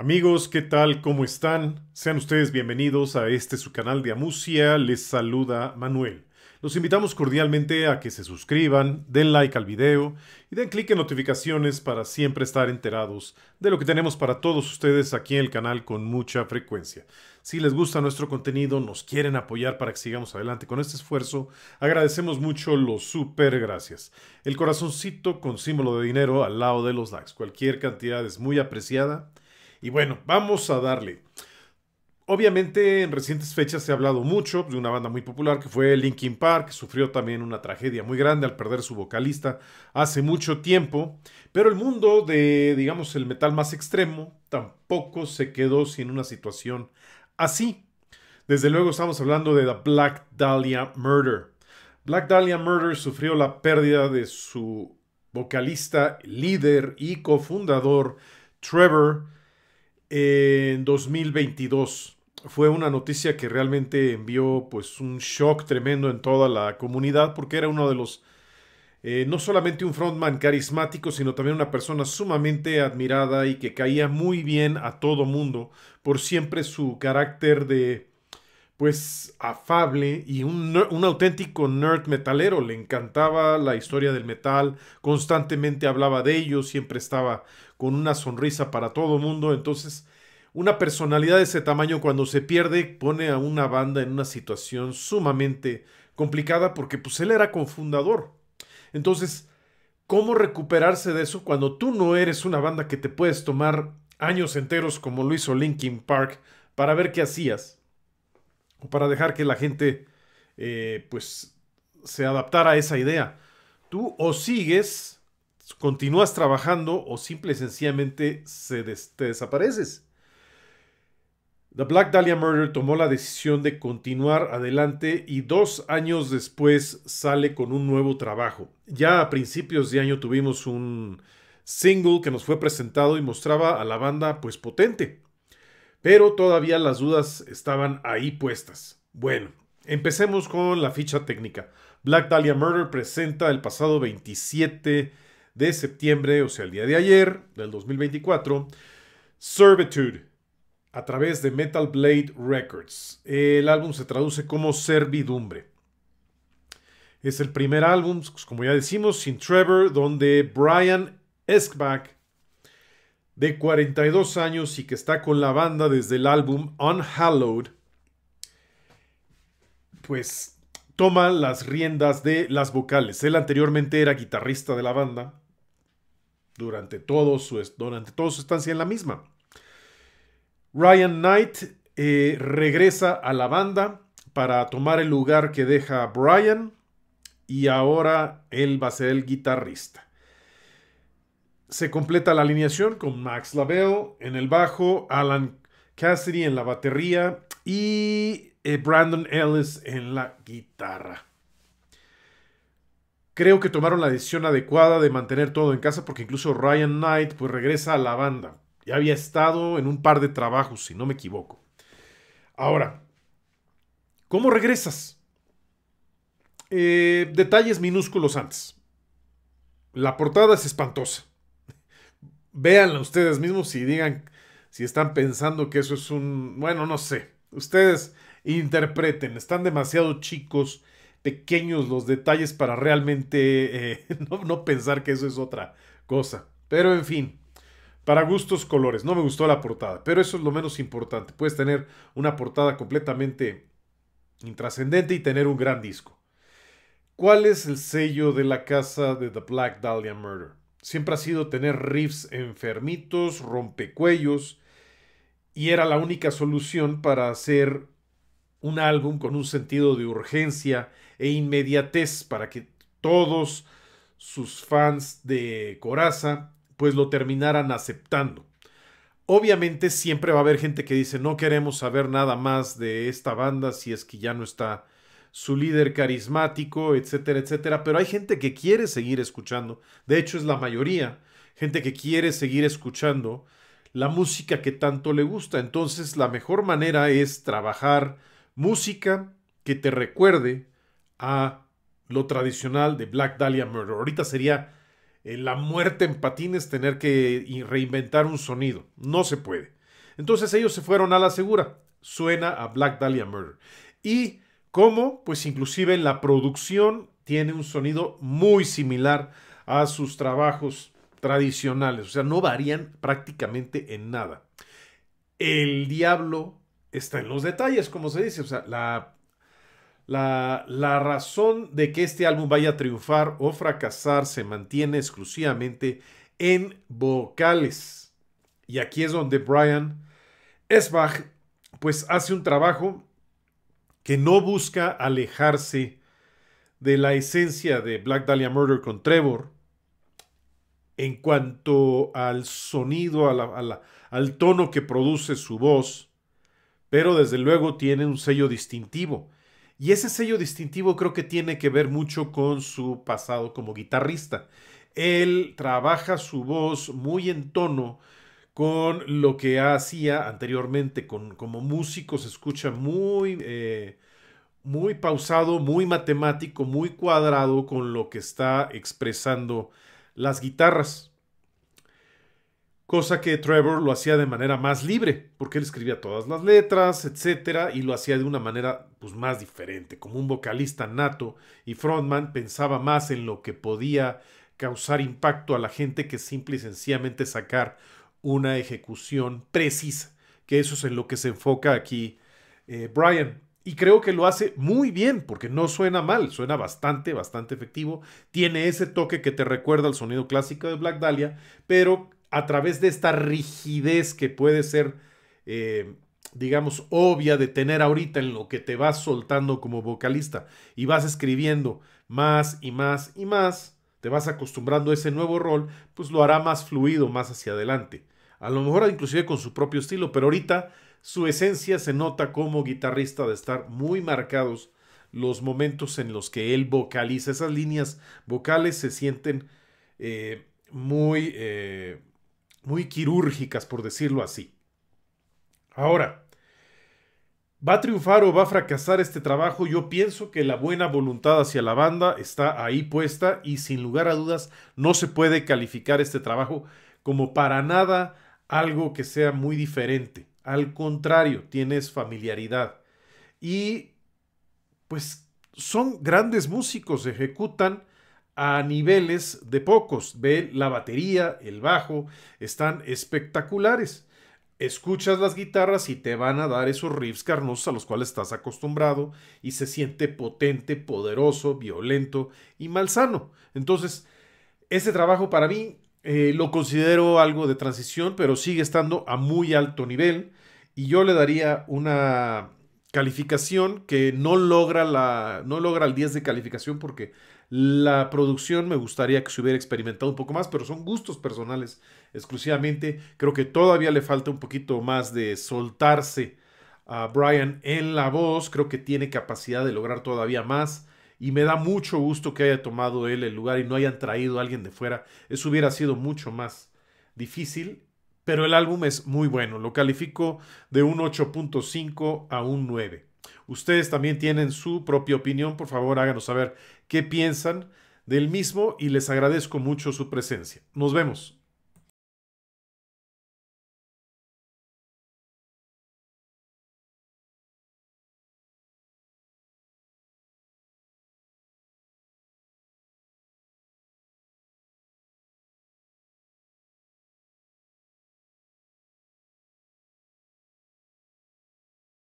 Amigos, ¿qué tal? ¿Cómo están? Sean ustedes bienvenidos a este su canal de Amusia. Les saluda Manuel. Los invitamos cordialmente a que se suscriban, den like al video y den clic en notificaciones para siempre estar enterados de lo que tenemos para todos ustedes aquí en el canal con mucha frecuencia. Si les gusta nuestro contenido, nos quieren apoyar para que sigamos adelante con este esfuerzo, agradecemos mucho los super gracias. El corazoncito con símbolo de dinero al lado de los likes. Cualquier cantidad es muy apreciada y bueno, vamos a darle. Obviamente en recientes fechas se ha hablado mucho de una banda muy popular que fue Linkin Park, que sufrió también una tragedia muy grande al perder su vocalista hace mucho tiempo, pero el mundo de, digamos, el metal más extremo tampoco se quedó sin una situación así. Desde luego estamos hablando de The Black Dahlia Murder. Black Dahlia Murder sufrió la pérdida de su vocalista, líder y cofundador Trevor en 2022. Fue una noticia que realmente envió pues un shock tremendo en toda la comunidad porque era uno de los eh, no solamente un frontman carismático, sino también una persona sumamente admirada y que caía muy bien a todo mundo por siempre su carácter de pues afable y un, auténtico nerd metalero. Le encantaba la historia del metal, constantemente hablaba de ello, siempre estaba con una sonrisa para todo mundo. Entonces, una personalidad de ese tamaño cuando se pierde pone a una banda en una situación sumamente complicada porque pues él era confundador. Entonces, ¿cómo recuperarse de eso cuando tú no eres una banda que te puedes tomar años enteros como lo hizo Linkin Park para ver qué hacías? para dejar que la gente eh, pues se adaptara a esa idea. Tú o sigues, continúas trabajando o simple y sencillamente se te desapareces. The Black Dahlia Murder tomó la decisión de continuar adelante y dos años después sale con un nuevo trabajo. Ya a principios de año tuvimos un single que nos fue presentado y mostraba a la banda pues potente pero todavía las dudas estaban ahí puestas. Bueno, empecemos con la ficha técnica. Black Dahlia Murder presenta el pasado 27 de septiembre, o sea, el día de ayer, del 2024, Servitude, a través de Metal Blade Records. El álbum se traduce como Servidumbre. Es el primer álbum, pues, como ya decimos, sin Trevor, donde Brian Eskbach de 42 años y que está con la banda desde el álbum Unhallowed, pues toma las riendas de las vocales. Él anteriormente era guitarrista de la banda durante, todo su, durante toda su estancia en la misma. Ryan Knight eh, regresa a la banda para tomar el lugar que deja Brian y ahora él va a ser el guitarrista se completa la alineación con Max Lavelle en el bajo, Alan Cassidy en la batería y eh, Brandon Ellis en la guitarra. Creo que tomaron la decisión adecuada de mantener todo en casa porque incluso Ryan Knight pues regresa a la banda. Ya había estado en un par de trabajos, si no me equivoco. Ahora, ¿cómo regresas? Eh, detalles minúsculos antes. La portada es espantosa. Véanlo ustedes mismos si digan si están pensando que eso es un, bueno, no sé, ustedes interpreten, están demasiado chicos, pequeños los detalles para realmente eh, no, no pensar que eso es otra cosa. Pero en fin, para gustos colores, no me gustó la portada, pero eso es lo menos importante, puedes tener una portada completamente intrascendente y tener un gran disco. ¿Cuál es el sello de la casa de The Black Dahlia Murder? Siempre ha sido tener riffs enfermitos, rompecuellos, y era la única solución para hacer un álbum con un sentido de urgencia e inmediatez para que todos sus fans de Coraza pues lo terminaran aceptando. Obviamente siempre va a haber gente que dice no queremos saber nada más de esta banda si es que ya no está su líder carismático, etcétera, etcétera. Pero hay gente que quiere seguir escuchando. De hecho, es la mayoría. Gente que quiere seguir escuchando la música que tanto le gusta. Entonces, la mejor manera es trabajar música que te recuerde a lo tradicional de Black Dahlia Murder. Ahorita sería eh, la muerte en patines tener que reinventar un sonido. No se puede. Entonces ellos se fueron a la segura. Suena a Black Dahlia Murder. Y cómo pues inclusive la producción tiene un sonido muy similar a sus trabajos tradicionales, o sea, no varían prácticamente en nada. El diablo está en los detalles, como se dice, o sea, la, la, la razón de que este álbum vaya a triunfar o fracasar se mantiene exclusivamente en vocales. Y aquí es donde Brian Esbach pues hace un trabajo que no busca alejarse de la esencia de Black Dahlia Murder con Trevor en cuanto al sonido, al tono que produce su voz, pero desde luego tiene un sello distintivo. Y ese sello distintivo creo que tiene que ver mucho con su pasado como guitarrista. Él trabaja su voz muy en tono con lo que hacía anteriormente con, como músico, se escucha muy, eh, muy pausado, muy matemático, muy cuadrado con lo que está expresando las guitarras. Cosa que Trevor lo hacía de manera más libre, porque él escribía todas las letras, etc. Y lo hacía de una manera pues, más diferente, como un vocalista nato y frontman pensaba más en lo que podía causar impacto a la gente que simple y sencillamente sacar una ejecución precisa, que eso es en lo que se enfoca aquí eh, Brian. Y creo que lo hace muy bien, porque no suena mal, suena bastante, bastante efectivo. Tiene ese toque que te recuerda al sonido clásico de Black Dahlia, pero a través de esta rigidez que puede ser, eh, digamos, obvia de tener ahorita en lo que te vas soltando como vocalista y vas escribiendo más y más y más, te vas acostumbrando a ese nuevo rol, pues lo hará más fluido más hacia adelante. A lo mejor inclusive con su propio estilo, pero ahorita su esencia se nota como guitarrista de estar muy marcados los momentos en los que él vocaliza. Esas líneas vocales se sienten eh, muy, eh, muy quirúrgicas, por decirlo así. Ahora, ¿va a triunfar o va a fracasar este trabajo? Yo pienso que la buena voluntad hacia la banda está ahí puesta y sin lugar a dudas no se puede calificar este trabajo como para nada algo que sea muy diferente. Al contrario, tienes familiaridad. Y pues son grandes músicos, ejecutan a niveles de pocos. Ve la batería, el bajo, están espectaculares. Escuchas las guitarras y te van a dar esos riffs carnosos a los cuales estás acostumbrado y se siente potente, poderoso, violento y malsano. Entonces, ese trabajo para mí eh, lo considero algo de transición, pero sigue estando a muy alto nivel. Y yo le daría una calificación que no logra, no logra el 10 de calificación porque la producción me gustaría que se hubiera experimentado un poco más, pero son gustos personales exclusivamente. Creo que todavía le falta un poquito más de soltarse a Brian en la voz. Creo que tiene capacidad de lograr todavía más y me da mucho gusto que haya tomado él el lugar y no hayan traído a alguien de fuera. Eso hubiera sido mucho más difícil, pero el álbum es muy bueno. Lo califico de un 8.5 a un 9. Ustedes también tienen su propia opinión, por favor háganos saber qué piensan del mismo y les agradezco mucho su presencia. Nos vemos.